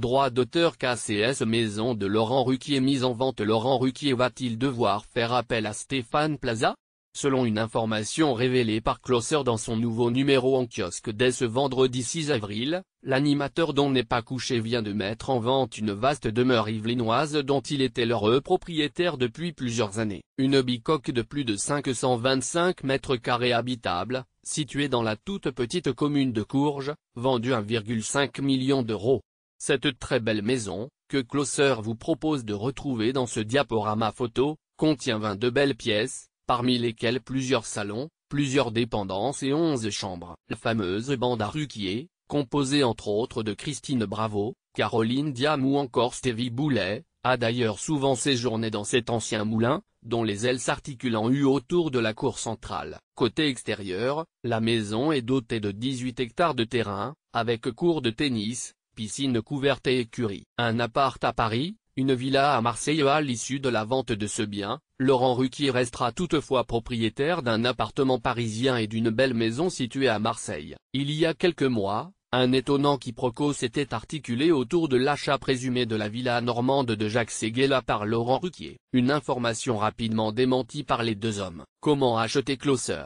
Droit d'auteur KCS Maison de Laurent Ruquier mise en vente Laurent Ruquier va-t-il devoir faire appel à Stéphane Plaza Selon une information révélée par Closer dans son nouveau numéro en kiosque dès ce vendredi 6 avril, l'animateur dont n'est pas couché vient de mettre en vente une vaste demeure yvelinoise dont il était l'heureux propriétaire depuis plusieurs années. Une bicoque de plus de 525 mètres carrés habitable, située dans la toute petite commune de Courges, vendue 1,5 million d'euros. Cette très belle maison, que Closer vous propose de retrouver dans ce diaporama photo, contient 22 belles pièces, parmi lesquelles plusieurs salons, plusieurs dépendances et 11 chambres. La fameuse bande à Ruquier, composée entre autres de Christine Bravo, Caroline Diam ou encore Stevie Boulet, a d'ailleurs souvent séjourné dans cet ancien moulin, dont les ailes s'articulent en U autour de la cour centrale. Côté extérieur, la maison est dotée de 18 hectares de terrain, avec cours de tennis, piscine couverte et écurie. Un appart à Paris, une villa à Marseille à l'issue de la vente de ce bien, Laurent Ruquier restera toutefois propriétaire d'un appartement parisien et d'une belle maison située à Marseille. Il y a quelques mois, un étonnant quiproquo s'était articulé autour de l'achat présumé de la villa normande de Jacques Séguéla par Laurent Ruquier. Une information rapidement démentie par les deux hommes. Comment acheter Closer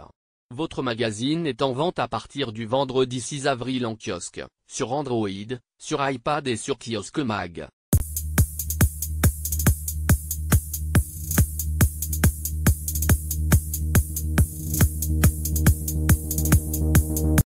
votre magazine est en vente à partir du vendredi 6 avril en kiosque, sur Android, sur iPad et sur Kiosque Mag.